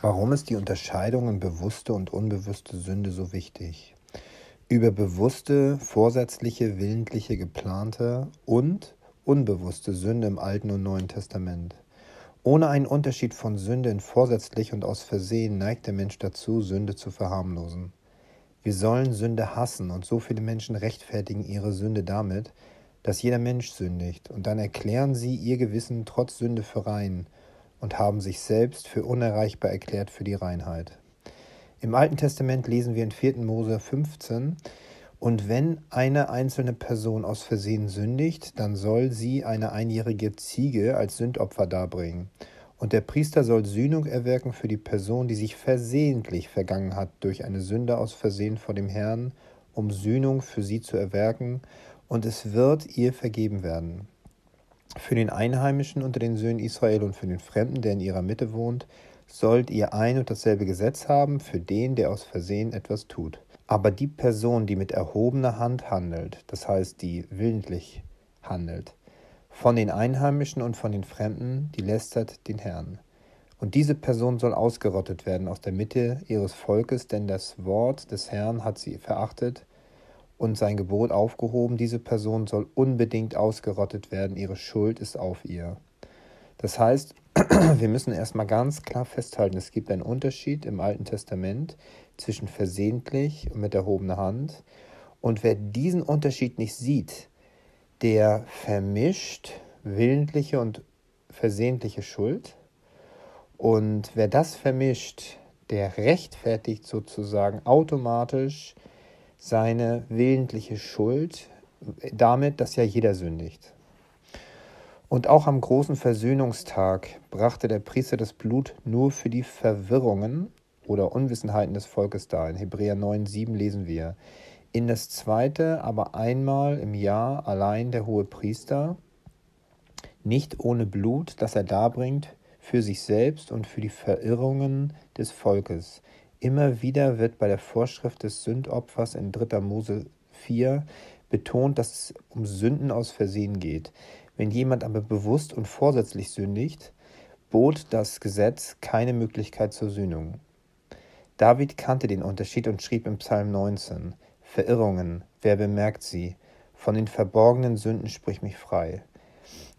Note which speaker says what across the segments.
Speaker 1: Warum ist die Unterscheidung in bewusste und unbewusste Sünde so wichtig? Über bewusste, vorsätzliche, willentliche, geplante und unbewusste Sünde im Alten und Neuen Testament. Ohne einen Unterschied von Sünde in vorsätzlich und aus Versehen neigt der Mensch dazu, Sünde zu verharmlosen. Wir sollen Sünde hassen und so viele Menschen rechtfertigen ihre Sünde damit, dass jeder Mensch sündigt und dann erklären sie ihr Gewissen trotz Sünde für rein und haben sich selbst für unerreichbar erklärt für die Reinheit. Im Alten Testament lesen wir in 4. Mose 15, und wenn eine einzelne Person aus Versehen sündigt, dann soll sie eine einjährige Ziege als Sündopfer darbringen. Und der Priester soll Sühnung erwirken für die Person, die sich versehentlich vergangen hat durch eine Sünde aus Versehen vor dem Herrn, um Sühnung für sie zu erwerben, und es wird ihr vergeben werden. Für den Einheimischen unter den Söhnen Israel und für den Fremden, der in ihrer Mitte wohnt, sollt ihr ein und dasselbe Gesetz haben für den, der aus Versehen etwas tut. Aber die Person, die mit erhobener Hand handelt, das heißt, die willentlich handelt, von den Einheimischen und von den Fremden, die lästert den Herrn. Und diese Person soll ausgerottet werden aus der Mitte ihres Volkes, denn das Wort des Herrn hat sie verachtet und sein Gebot aufgehoben, diese Person soll unbedingt ausgerottet werden, ihre Schuld ist auf ihr. Das heißt, wir müssen erstmal ganz klar festhalten, es gibt einen Unterschied im Alten Testament zwischen versehentlich und mit erhobener Hand. Und wer diesen Unterschied nicht sieht, der vermischt willentliche und versehentliche Schuld. Und wer das vermischt, der rechtfertigt sozusagen automatisch seine willentliche Schuld damit, dass ja jeder sündigt. Und auch am großen Versöhnungstag brachte der Priester das Blut nur für die Verwirrungen oder Unwissenheiten des Volkes dar. In Hebräer 9,7 lesen wir: In das zweite, aber einmal im Jahr allein der hohe Priester, nicht ohne Blut, das er darbringt, für sich selbst und für die Verirrungen des Volkes, Immer wieder wird bei der Vorschrift des Sündopfers in 3. Mose 4 betont, dass es um Sünden aus Versehen geht. Wenn jemand aber bewusst und vorsätzlich sündigt, bot das Gesetz keine Möglichkeit zur Sühnung. David kannte den Unterschied und schrieb im Psalm 19: Verirrungen, wer bemerkt sie? Von den verborgenen Sünden sprich mich frei.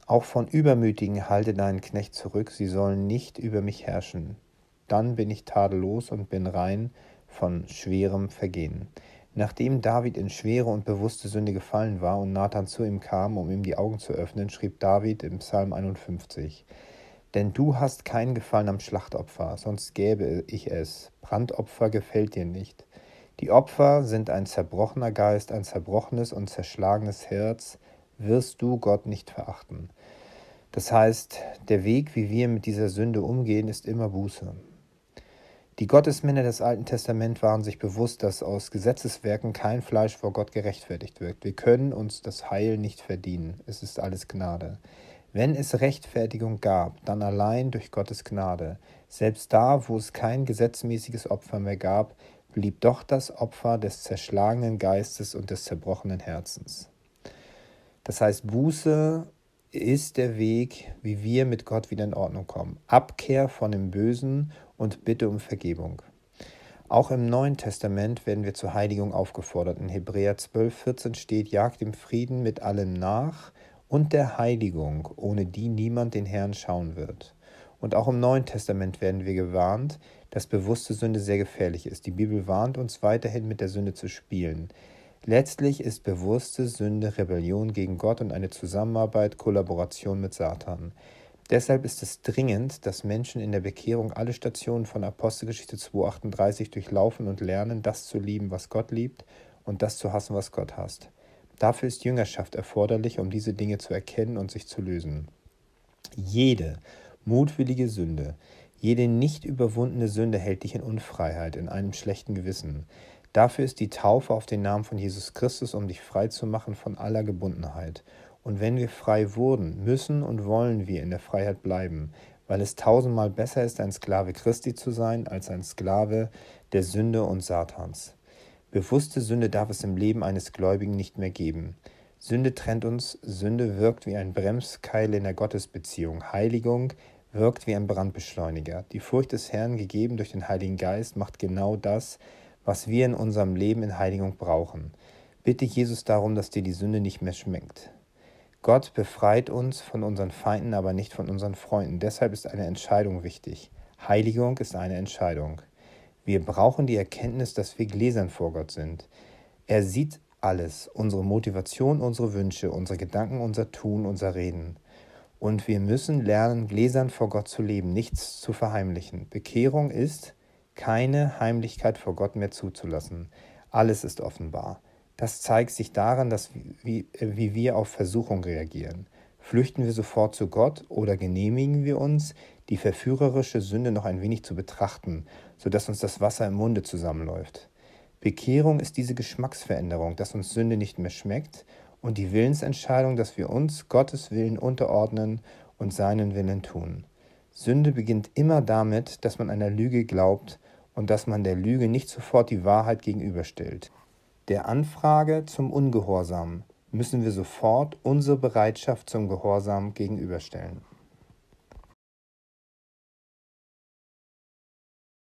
Speaker 1: Auch von Übermütigen halte deinen Knecht zurück, sie sollen nicht über mich herrschen dann bin ich tadellos und bin rein von schwerem Vergehen. Nachdem David in schwere und bewusste Sünde gefallen war und Nathan zu ihm kam, um ihm die Augen zu öffnen, schrieb David im Psalm 51, Denn du hast keinen Gefallen am Schlachtopfer, sonst gäbe ich es. Brandopfer gefällt dir nicht. Die Opfer sind ein zerbrochener Geist, ein zerbrochenes und zerschlagenes Herz, wirst du Gott nicht verachten. Das heißt, der Weg, wie wir mit dieser Sünde umgehen, ist immer Buße. Die Gottesmänner des Alten Testaments waren sich bewusst, dass aus Gesetzeswerken kein Fleisch vor Gott gerechtfertigt wird. Wir können uns das Heil nicht verdienen. Es ist alles Gnade. Wenn es Rechtfertigung gab, dann allein durch Gottes Gnade. Selbst da, wo es kein gesetzmäßiges Opfer mehr gab, blieb doch das Opfer des zerschlagenen Geistes und des zerbrochenen Herzens. Das heißt, Buße ist der Weg, wie wir mit Gott wieder in Ordnung kommen. Abkehr von dem Bösen und Bitte um Vergebung. Auch im Neuen Testament werden wir zur Heiligung aufgefordert. In Hebräer 12, 14 steht, jagt dem Frieden mit allem nach und der Heiligung, ohne die niemand den Herrn schauen wird. Und auch im Neuen Testament werden wir gewarnt, dass bewusste Sünde sehr gefährlich ist. Die Bibel warnt uns weiterhin mit der Sünde zu spielen. Letztlich ist bewusste Sünde Rebellion gegen Gott und eine Zusammenarbeit, Kollaboration mit Satan. Deshalb ist es dringend, dass Menschen in der Bekehrung alle Stationen von Apostelgeschichte 2.38 durchlaufen und lernen, das zu lieben, was Gott liebt und das zu hassen, was Gott hasst. Dafür ist Jüngerschaft erforderlich, um diese Dinge zu erkennen und sich zu lösen. Jede mutwillige Sünde, jede nicht überwundene Sünde hält dich in Unfreiheit, in einem schlechten Gewissen. Dafür ist die Taufe auf den Namen von Jesus Christus, um dich frei zu machen von aller Gebundenheit. Und wenn wir frei wurden, müssen und wollen wir in der Freiheit bleiben, weil es tausendmal besser ist, ein Sklave Christi zu sein, als ein Sklave der Sünde und Satans. Bewusste Sünde darf es im Leben eines Gläubigen nicht mehr geben. Sünde trennt uns, Sünde wirkt wie ein Bremskeil in der Gottesbeziehung. Heiligung wirkt wie ein Brandbeschleuniger. Die Furcht des Herrn, gegeben durch den Heiligen Geist, macht genau das, was wir in unserem Leben in Heiligung brauchen. Bitte Jesus darum, dass dir die Sünde nicht mehr schmeckt. Gott befreit uns von unseren Feinden, aber nicht von unseren Freunden. Deshalb ist eine Entscheidung wichtig. Heiligung ist eine Entscheidung. Wir brauchen die Erkenntnis, dass wir Gläsern vor Gott sind. Er sieht alles, unsere Motivation, unsere Wünsche, unsere Gedanken, unser Tun, unser Reden. Und wir müssen lernen, gläsern vor Gott zu leben, nichts zu verheimlichen. Bekehrung ist, keine Heimlichkeit vor Gott mehr zuzulassen. Alles ist offenbar. Das zeigt sich daran, dass wie, wie wir auf Versuchung reagieren. Flüchten wir sofort zu Gott oder genehmigen wir uns, die verführerische Sünde noch ein wenig zu betrachten, sodass uns das Wasser im Munde zusammenläuft? Bekehrung ist diese Geschmacksveränderung, dass uns Sünde nicht mehr schmeckt und die Willensentscheidung, dass wir uns Gottes Willen unterordnen und seinen Willen tun. Sünde beginnt immer damit, dass man einer Lüge glaubt und dass man der Lüge nicht sofort die Wahrheit gegenüberstellt. Der Anfrage zum Ungehorsam müssen wir sofort unsere Bereitschaft zum Gehorsam gegenüberstellen.